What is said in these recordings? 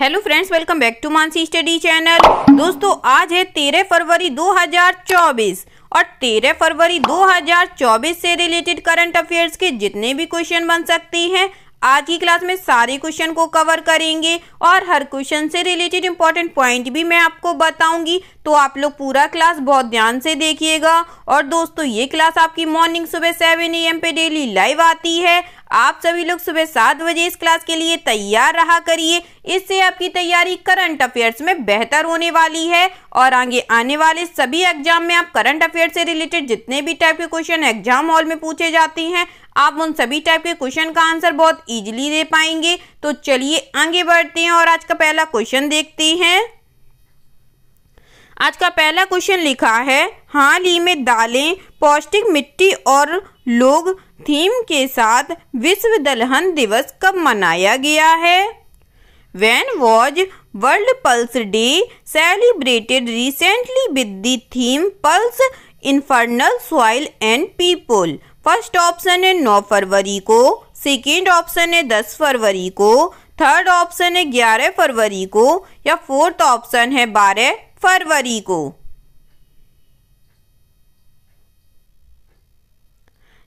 hello friends welcome back to Mansi study channel दोस्तों आज है तेरह फरवरी 2024 और तेरह फरवरी 2024 से रिलेटेड करंट अफेयर्स के जितने भी क्वेश्चन बन सकते हैं आज की क्लास में सारे क्वेश्चन को कवर करेंगे और हर क्वेश्चन से रिलेटेड इंपॉर्टेंट पॉइंट भी मैं आपको बताऊंगी तो आप लोग पूरा क्लास बहुत ध्यान से देखिएगा और दोस्तों ये क्लास आपकी मॉर्निंग सुबह सेवन ए एम पे डेली लाइव आती है आप सभी लोग सुबह सात बजे इस क्लास के लिए तैयार रहा करिए इससे आपकी तैयारी करंट अफेयर्स में बेहतर होने वाली है और आगे आने वाले सभी एग्जाम में आप करंट अफेयर से रिलेटेड जितने भी टाइप के क्वेश्चन एग्जाम हॉल में पूछे जाते हैं आप उन सभी टाइप के क्वेश्चन का आंसर बहुत ईजिली दे पाएंगे तो चलिए आगे बढ़ते हैं और आज का पहला क्वेश्चन देखते हैं आज का पहला क्वेश्चन लिखा है हाल ही में दालें पौष्टिक मिट्टी और लोग थीम के साथ विश्व दलहन दिवस कब मनाया गया है when was world pulse day celebrated recently with the theme pulse इन्फर्नल soil and people first option है नौ फरवरी को सेकेंड ऑप्शन है दस फरवरी को थर्ड ऑप्शन है ग्यारह फरवरी को या फोर्थ ऑप्शन है बारह फरवरी को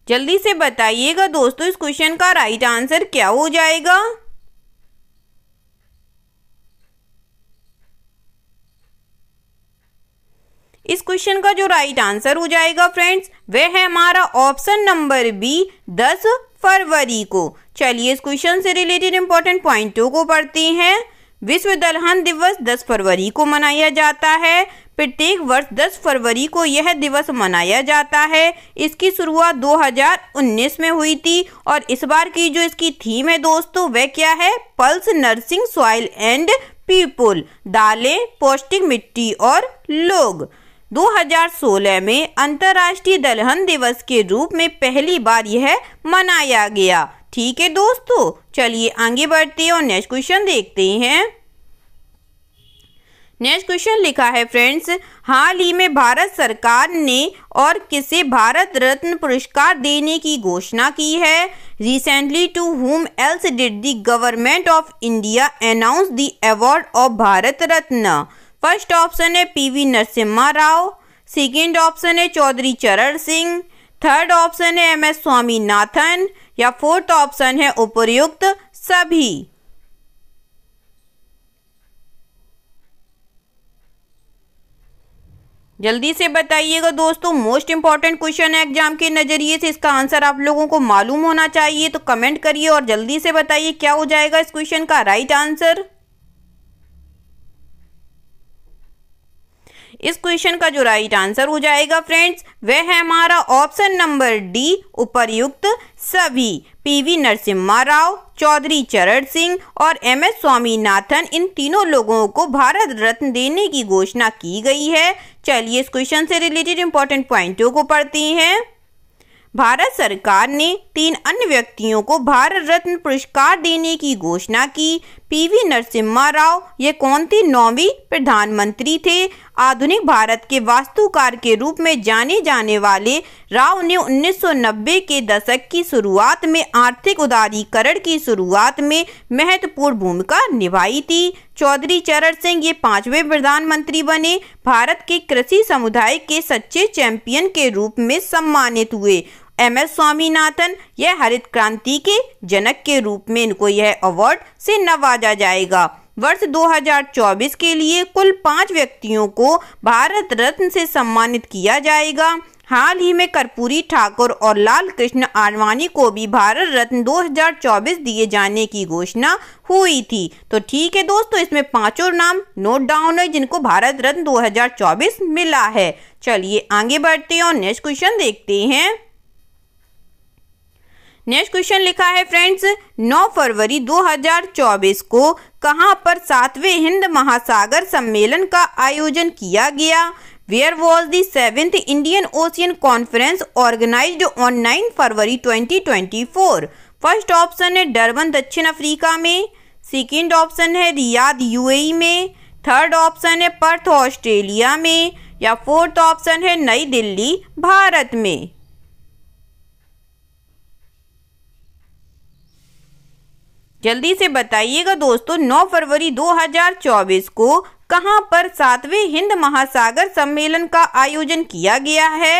जल्दी से बताइएगा दोस्तों इस क्वेश्चन का राइट आंसर क्या हो जाएगा इस क्वेश्चन का जो राइट आंसर हो जाएगा फ्रेंड्स वह है हमारा ऑप्शन नंबर बी दस फरवरी को चलिए इस क्वेश्चन से रिलेटेड इंपॉर्टेंट पॉइंटों को पढ़ते हैं विश्व दलहन दिवस 10 फरवरी को मनाया जाता है प्रत्येक वर्ष 10 फरवरी को यह दिवस मनाया जाता है इसकी शुरुआत 2019 में हुई थी और इस बार की जो इसकी थीम है दोस्तों वह क्या है pulse nourishing soil and people दालें पौष्टिक मिट्टी और लोग 2016 में अंतर्राष्ट्रीय दलहन दिवस के रूप में पहली बार यह मनाया गया ठीक है दोस्तों चलिए आगे बढ़ते हैं और नेक्स्ट क्वेश्चन देखते हैं नेक्स्ट क्वेश्चन लिखा है फ्रेंड्स हाल ही में भारत सरकार ने और किसे भारत रत्न पुरस्कार देने की घोषणा की है recently to whom else did the government of India announce the award of Bharat Ratna first option है P V Narasimha Rao second option है चौधरी चरण सिंह थर्ड ऑप्शन है एम एस स्वामीनाथन या फोर्थ ऑप्शन है उपर्युक्त सभी जल्दी से बताइएगा दोस्तों मोस्ट इंपॉर्टेंट क्वेश्चन है एग्जाम के नज़रिए से इसका आंसर आप लोगों को मालूम होना चाहिए तो कमेंट करिए और जल्दी से बताइए क्या हो जाएगा इस क्वेश्चन का राइट right आंसर इस क्वेश्चन का जो राइट आंसर हो जाएगा फ्रेंड्स वह है हमारा ऑप्शन नंबर डी उपरयुक्त सभी पीवी नरसिम्हा राव चौधरी चरण सिंह और एम एस स्वामीनाथन इन तीनों लोगों को भारत रत्न देने की घोषणा की गई है चलिए इस क्वेश्चन से रिलेटेड इंपॉर्टेंट पॉइंटों को पढ़ते हैं भारत सरकार ने तीन अन्य व्यक्तियों को भारत रत्न पुरस्कार देने की घोषणा की पीवी नरसिम्हा राव ये कौन थे नौवीं प्रधानमंत्री थे आधुनिक भारत के वास्तुकार के रूप में जाने जाने वाले राव ने 1990 के दशक की शुरुआत में आर्थिक उदारीकरण की शुरुआत में महत्वपूर्ण भूमिका निभाई थी चौधरी चरण सिंह ये पांचवें प्रधानमंत्री बने भारत के कृषि समुदाय के सच्चे चैंपियन के रूप में सम्मानित हुए एम एस स्वामीनाथन यह हरित क्रांति के जनक के रूप में इनको यह अवार्ड से नवाजा जाएगा वर्ष 2024 के लिए कुल पाँच व्यक्तियों को भारत रत्न से सम्मानित किया जाएगा हाल ही में कर्पूरी ठाकुर और लाल कृष्ण आडवाणी को भी भारत रत्न 2024 दिए जाने की घोषणा हुई थी तो ठीक है दोस्तों इसमें पांचों नाम नोट डाउन है जिनको भारत रत्न 2024 मिला है चलिए आगे बढ़ते हैं और नेक्स्ट क्वेश्चन देखते हैं नेक्स्ट क्वेश्चन लिखा है फ्रेंड्स 9 फरवरी 2024 को कहां पर सातवें हिंद महासागर सम्मेलन का आयोजन किया गया where was the seventh Indian Ocean conference organise on nine February 2024 first option है डरबन दक्षिण अफ्रीका में सेकेंड ऑप्शन है रियाद यूएई e में थर्ड ऑप्शन है पर्थ ऑस्ट्रेलिया में या फोर्थ ऑप्शन है नई दिल्ली भारत में जल्दी से बताइएगा दोस्तों 9 फरवरी 2024 को कहां पर सातवें हिंद महासागर सम्मेलन का आयोजन किया गया है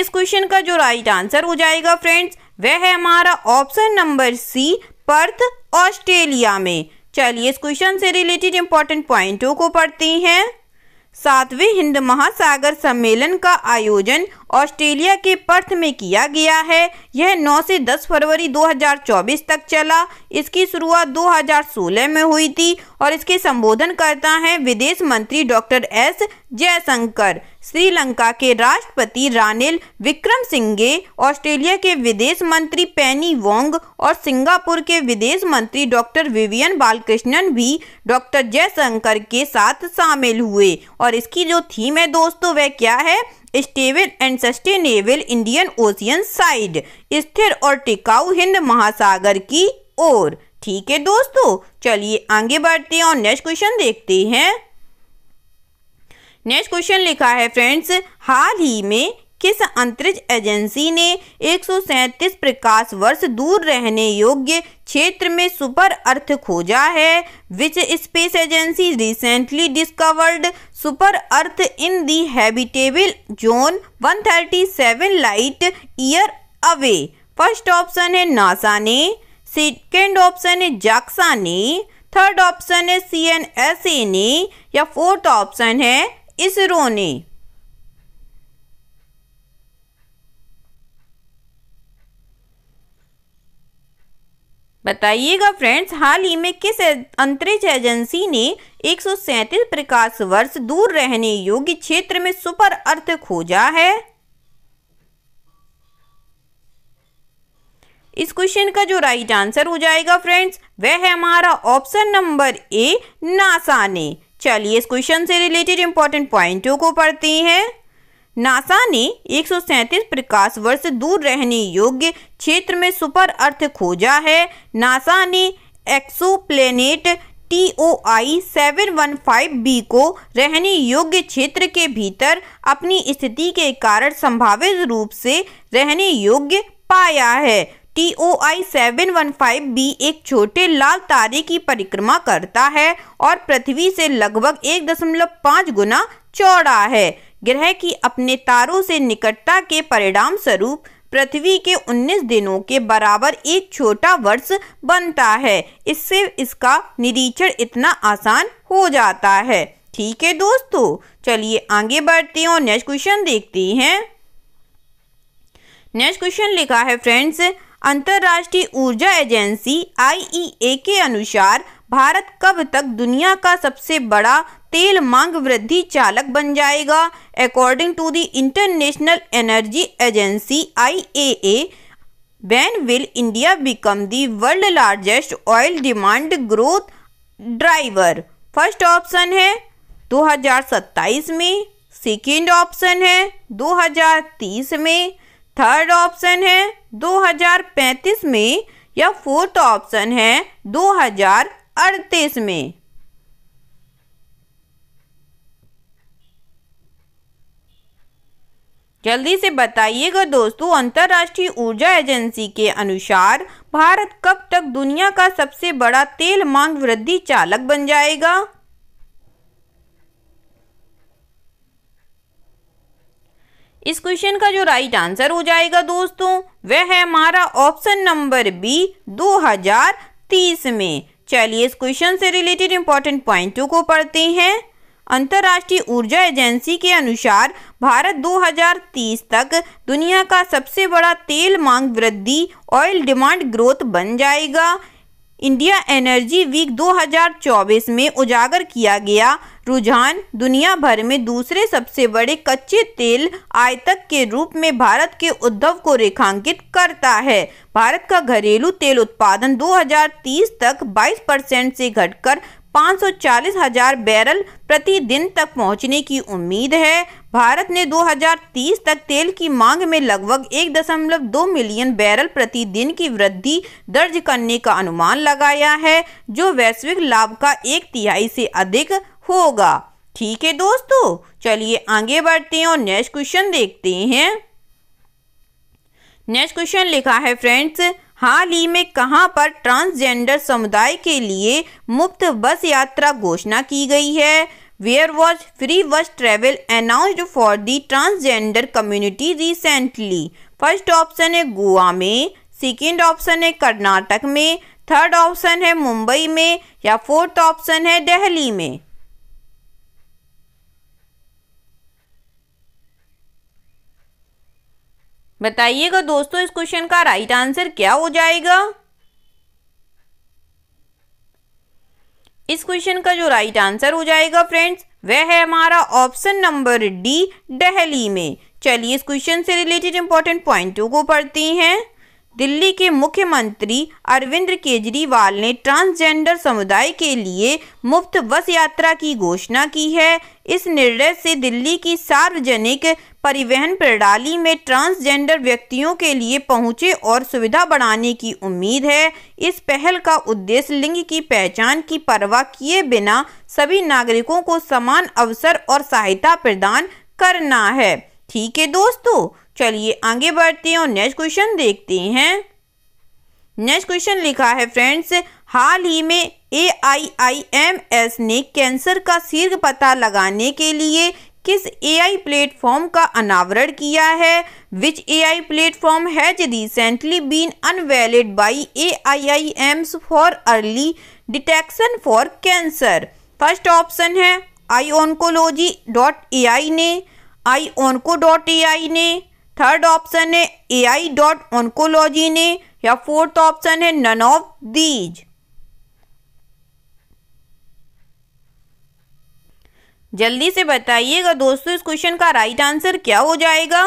इस क्वेश्चन का जो राइट आंसर हो जाएगा फ्रेंड्स वह है हमारा option number C Perth Australia में चलिए इस क्वेश्चन से रिलेटेड इंपॉर्टेंट पॉइंटों को पढ़ते हैं सातवें हिंद महासागर सम्मेलन का आयोजन ऑस्ट्रेलिया के पर्थ में किया गया है यह 9 से 10 फरवरी 2024 तक चला इसकी शुरुआत 2016 में हुई थी और इसके संबोधन करता है विदेश मंत्री डॉक्टर एस जयशंकर श्रीलंका के राष्ट्रपति रानिल विक्रम सिंघे ऑस्ट्रेलिया के विदेश मंत्री पैनी वोंग और सिंगापुर के विदेश मंत्री डॉक्टर विवियन बालकृष्णन भी डॉक्टर जयशंकर के साथ शामिल हुए और इसकी जो थीम है दोस्तों वह क्या है stable and sustainable Indian Ocean side स्थिर और टिकाऊ हिंद महासागर की ओर ठीक है दोस्तों चलिए आगे बढ़ते हैं और नेक्स्ट क्वेश्चन देखते हैं नेक्स्ट क्वेश्चन लिखा है फ्रेंड्स हाल ही में किस अंतरिक्ष एजेंसी ने एक प्रकाश वर्ष दूर रहने योग्य क्षेत्र में सुपर अर्थ खोजा है which space agency recently discovered super earth in the habitable zone 137 light year away first option है नासा ने सेकेंड ऑप्शन है जाक्सा ने third option C N N S A ने या फोर्थ ऑप्शन है इसरो ने बताइएगा फ्रेंड्स हाल ही में किस अंतरिक्ष एजेंसी ने एक प्रकाश वर्ष दूर रहने योग्य क्षेत्र में सुपर अर्थ खोजा है इस क्वेश्चन का जो राइट आंसर हो जाएगा फ्रेंड्स वह है हमारा ऑप्शन नंबर ए नासा ने चलिए इस क्वेश्चन से रिलेटेड इंपॉर्टेंट पॉइंटों को पढ़ते हैं नासा ने एक प्रकाश वर्ष दूर रहने योग्य क्षेत्र में सुपर अर्थ खोजा है नासा ने planet T O I seven one five B को रहने योग्य क्षेत्र के भीतर अपनी स्थिति के कारण संभावित रूप से रहने योग्य पाया है T O I seven one five B एक छोटे लाल तारे की परिक्रमा करता है और पृथ्वी से लगभग एक दशमलव पाँच गुना चौड़ा है ग्रह की अपने तारों से निकटता के परिणाम स्वरूप पृथ्वी के 19 दिनों के बराबर एक छोटा वर्ष बनता है इससे इसका निरीक्षण इतना आसान हो जाता है ठीक है दोस्तों चलिए आगे बढ़ते हैं और नेक्स्ट क्वेश्चन देखते हैं नेक्स्ट क्वेश्चन लिखा है फ्रेंड्स अंतर्राष्ट्रीय ऊर्जा एजेंसी आई e के अनुसार भारत कब तक दुनिया का सबसे बड़ा तेल मांग वृद्धि चालक बन जाएगा according to the International Energy Agency I A will will India become world largest oil demand growth driver first option है 2027 में सेकेंड ऑप्शन है 2030 में थर्ड ऑप्शन है 2035 में या फोर्थ ऑप्शन है अड़तीस में जल्दी से बताइएगा दोस्तों अंतर्राष्ट्रीय ऊर्जा एजेंसी के अनुसार भारत कब तक दुनिया का सबसे बड़ा तेल मांग वृद्धि चालक बन जाएगा इस क्वेश्चन का जो राइट आंसर हो जाएगा दोस्तों वह है हमारा ऑप्शन नंबर बी 2030 में चलिए इस क्वेश्चन से रिलेटेड इंपॉर्टेंट पॉइंटों को पढ़ते हैं अंतर्राष्ट्रीय ऊर्जा एजेंसी के अनुसार भारत 2030 तक दुनिया का सबसे बड़ा तेल मांग वृद्धि ऑयल डिमांड ग्रोथ बन जाएगा इंडिया एनर्जी वीक 2024 में उजागर किया गया रुझान दुनिया भर में दूसरे सबसे बड़े कच्चे तेल आयतक के रूप में भारत के उद्धव को रेखांकित करता है भारत का घरेलू तेल उत्पादन 2030 तक 22 परसेंट से घटकर 540,000 बैरल प्रति दिन तक पहुंचने की उम्मीद है भारत ने 2030 तक तेल की मांग में लगभग 1.2 मिलियन बैरल प्रति दिन की वृद्धि दर्ज करने का अनुमान लगाया है जो वैश्विक लाभ का एक तिहाई से अधिक होगा ठीक है दोस्तों चलिए आगे बढ़ते हैं और नेक्स्ट क्वेश्चन देखते हैं नेक्स्ट क्वेश्चन लिखा है फ्रेंड्स हाल ही में कहां पर ट्रांसजेंडर समुदाय के लिए मुफ्त बस यात्रा घोषणा की गई है where was free bus travel announced for the transgender community recently first option है गोवा में सेकेंड ऑप्शन है कर्नाटक में थर्ड ऑप्शन है मुंबई में या फोर्थ ऑप्शन है दिल्ली में बताइएगा दोस्तों इस क्वेश्चन का राइट आंसर क्या हो जाएगा इस क्वेश्चन का जो राइट आंसर हो जाएगा फ्रेंड्स वह है हमारा ऑप्शन नंबर डी दहली में चलिए इस क्वेश्चन से रिलेटेड इंपॉर्टेंट पॉइंटों को पढ़ती हैं दिल्ली के मुख्यमंत्री अरविंद केजरीवाल ने ट्रांसजेंडर समुदाय के लिए मुफ्त बस यात्रा की घोषणा की है इस निर्णय से दिल्ली की सार्वजनिक परिवहन प्रणाली में ट्रांसजेंडर व्यक्तियों के लिए पहुंचे और सुविधा बढ़ाने की उम्मीद है इस पहल का उद्देश्य लिंग की पहचान की परवाह किए बिना सभी नागरिकों को समान अवसर और सहायता प्रदान करना है ठीक है दोस्तों चलिए आगे बढ़ते हैं और नेक्स्ट क्वेश्चन देखते हैं नेक्स्ट क्वेश्चन लिखा है फ्रेंड्स हाल ही में A I I M S ने कैंसर का शीर्ष पता लगाने के लिए किस ए आई प्लेटफॉर्म का अनावरण किया है which A I platform has recently been unveiled by A I I M S for early detection for cancer first option है आई ओनकोलॉजी डॉट ए आई ने आई ओनको डॉट ए आई ने थर्ड ऑप्शन है ए आई डॉट ऑनकोलॉजी ने या फोर्थ ऑप्शन है none of these जल्दी से बताइएगा दोस्तों इस क्वेश्चन का राइट आंसर क्या हो जाएगा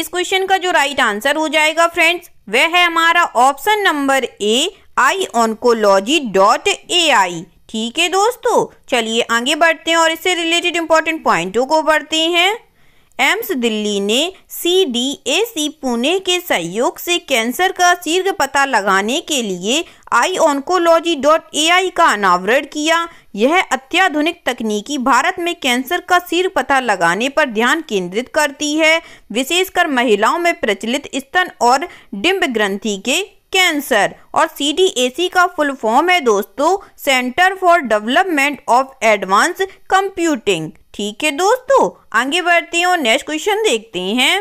इस क्वेश्चन का जो राइट आंसर हो जाएगा फ्रेंड्स वह है हमारा option number A I oncology dot A I ठीक है दोस्तों चलिए आगे बढ़ते हैं और इससे रिलेटेड इंपॉर्टेंट पॉइंटों को बढ़ते हैं एम्स दिल्ली ने सी डी ए सी पुणे के सहयोग से कैंसर का शीर्घ पता लगाने के लिए आई ऑनकोलॉजी डॉट ए आई का अनावरण किया यह अत्याधुनिक तकनीकी भारत में कैंसर का शीर्घ पता लगाने पर ध्यान केंद्रित करती है विशेषकर महिलाओं में प्रचलित स्तन और डिम्ब ग्रंथि के कैंसर और सी का फुल फॉर्म है दोस्तों centre for development of advance computing ठीक है दोस्तों आगे बढ़ते हैं और नेक्स्ट क्वेश्चन देखते हैं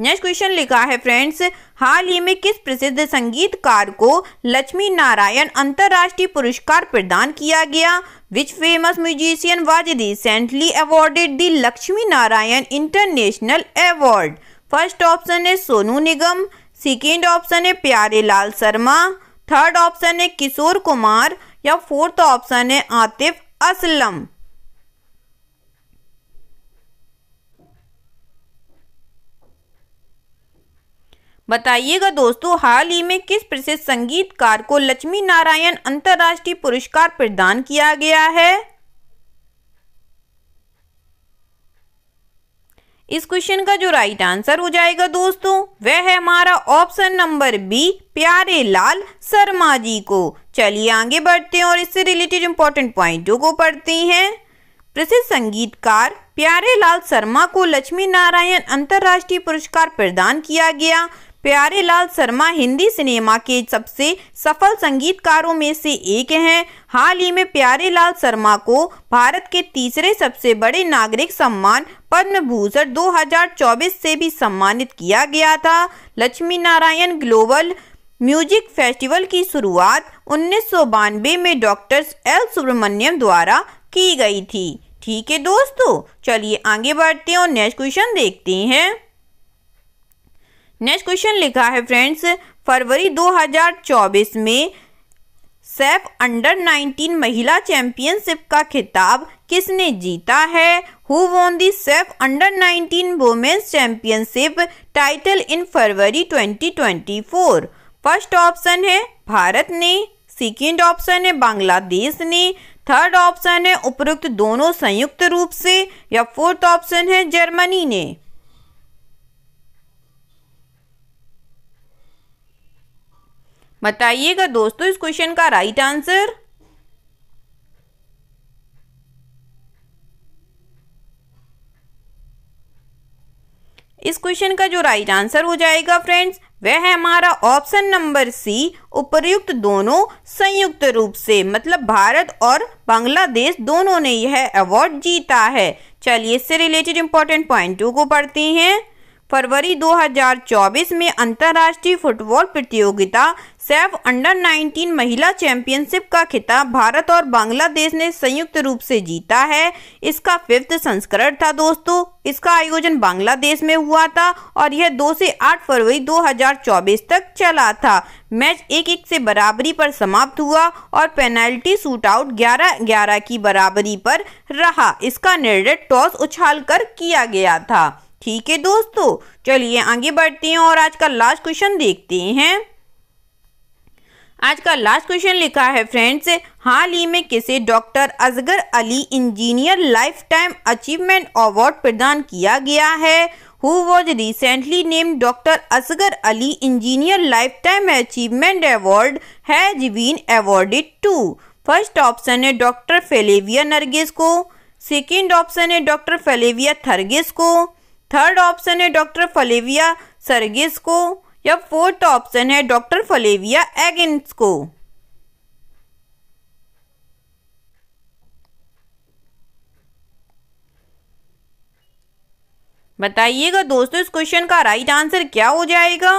नेक्स्ट क्वेश्चन लिखा है फ्रेंड्स हाल ही में किस प्रसिद्ध संगीतकार को लक्ष्मी नारायण अंतर्राष्ट्रीय पुरस्कार प्रदान किया गया which famous musician was recently awarded the Lakshmi Narayan international award first option है सोनू निगम सेकेंड ऑप्शन है प्यारे लाल शर्मा थर्ड ऑप्शन है किशोर कुमार या फोर्थ ऑप्शन है आतिफ असलम बताइएगा दोस्तों हाल ही में किस प्रसिद्ध संगीतकार को लक्ष्मी नारायण अंतर्राष्ट्रीय पुरस्कार प्रदान किया गया है इस क्वेश्चन का जो राइट आंसर हो जाएगा दोस्तों वह है हमारा ऑप्शन नंबर बी प्यारे लाल शर्मा जी को चलिए आगे बढ़ते हैं और इससे रिलेटेड इंपॉर्टेंट पॉइंटों को पढ़ते हैं प्रसिद्ध संगीतकार प्यारे लाल शर्मा को लक्ष्मी नारायण अंतर्राष्ट्रीय पुरस्कार प्रदान किया गया प्यारे लाल शर्मा हिंदी सिनेमा के सबसे सफल संगीतकारों में से एक हैं हाल ही में प्यारे लाल शर्मा को भारत के तीसरे सबसे बड़े नागरिक सम्मान पद्म भूषण 2024 से भी सम्मानित किया गया था Lakshmi Narayan global music festival की शुरुआत उन्नीस में डॉक्टर एल सुब्रमण्यम द्वारा की गई थी ठीक है दोस्तों चलिए आगे बढ़ते हैं और नेक्स्ट क्वेश्चन देखते हैं नेक्स्ट क्वेश्चन लिखा है फ्रेंड्स फरवरी 2024 में सेफ अंडर 19 महिला चैंपियनशिप का खिताब किसने जीता है who won the SAFF under 19 women's championship title in February 2024 first option है भारत ने सेकेंड ऑप्शन है बांग्लादेश ने थर्ड ऑप्शन है उपरोक्त दोनों संयुक्त रूप से या फोर्थ ऑप्शन है जर्मनी ने बताइएगा दोस्तों इस क्वेश्चन का राइट आंसर इस क्वेश्चन का जो राइट आंसर हो जाएगा फ्रेंड्स वह है हमारा ऑप्शन नंबर सी उपर्युक्त दोनों संयुक्त रूप से मतलब भारत और बांग्लादेश दोनों ने यह अवार्ड जीता है चलिए इससे रिलेटेड इंपॉर्टेंट पॉइंट टू को पढ़ते हैं फरवरी 2024 में अंतर्राष्ट्रीय फुटबॉल प्रतियोगिता सैफ अंडर 19 महिला चैंपियनशिप का खिताब भारत और बांग्लादेश ने संयुक्त रूप से जीता है इसका फिफ्थ संस्करण था दोस्तों इसका आयोजन बांग्लादेश में हुआ था और यह 2 से 8 फरवरी 2024 तक चला था मैच एक एक से बराबरी पर समाप्त हुआ और पेनल्टी आउट 11-11 की बराबरी पर रहा इसका निर्णय टॉस उछाल कर किया गया था ठीक है दोस्तों चलिए आगे बढ़ते हैं और आज का लास्ट क्वेश्चन देखते हैं आज का लास्ट क्वेश्चन लिखा है फ्रेंड्स हाल ही में किसे doctor Asghar Ali engineer lifetime achievement award प्रदान किया गया है who was recently name doctor Asghar Ali engineer lifetime achievement award has been awarded to first option है डॉक्टर फेलेविया नरगिस को सेकेंड ऑप्शन है डॉक्टर फेलेविया थर्गिस को थर्ड ऑप्शन है डॉक्टर फलेविया सरगिस को या फोर्थ ऑप्शन है डॉक्टर फलेविया एगेंस को बताइएगा दोस्तों इस क्वेश्चन का राइट आंसर क्या हो जाएगा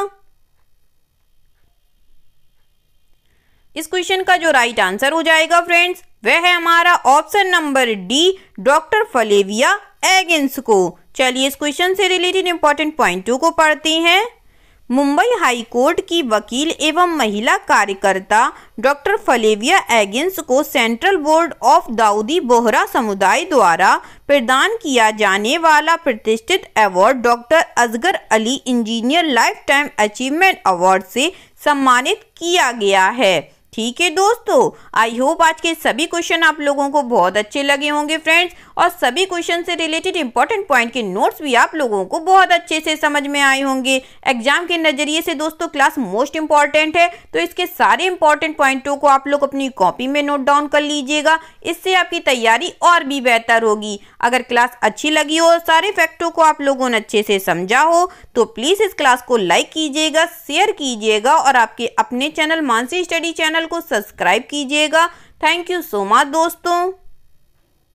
इस क्वेश्चन का जो राइट आंसर हो जाएगा फ्रेंड्स वह है हमारा option number D doctor Flavia Agnes को चलिए इस क्वेश्चन से रिलेटेड इंपॉर्टेंट पॉइंट टू को पढ़ते हैं मुंबई हाई कोर्ट की वकील एवं महिला कार्यकर्ता डॉक्टर फलेविया एगिंस को central board of Dawoodi Bohra समुदाय द्वारा प्रदान किया जाने वाला प्रतिष्ठित award doctor Asghar Ali engineer lifetime achievement award से सम्मानित किया गया है ठीक है दोस्तों आई होप आज के सभी क्वेश्चन आप लोगों को बहुत अच्छे लगे होंगे फ्रेंड्स और सभी क्वेश्चन से रिलेटेड इंपॉर्टेंट पॉइंट के नोट्स भी आप लोगों को बहुत अच्छे से समझ में आए होंगे एग्जाम के नज़रिए से दोस्तों क्लास मोस्ट इंपॉर्टेंट है तो इसके सारे इंपॉर्टेंट पॉइंटों को आप लोग अपनी कॉपी में नोट डाउन कर लीजिएगा इससे आपकी तैयारी और भी बेहतर होगी अगर क्लास अच्छी लगी हो सारे फैक्टों को आप लोगों ने अच्छे से समझा हो तो प्लीज़ इस क्लास को लाइक कीजिएगा शेयर कीजिएगा और आपके अपने channel Mansi study channel channel को सब्सक्राइब कीजिएगा थैंक यू सो मच दोस्तों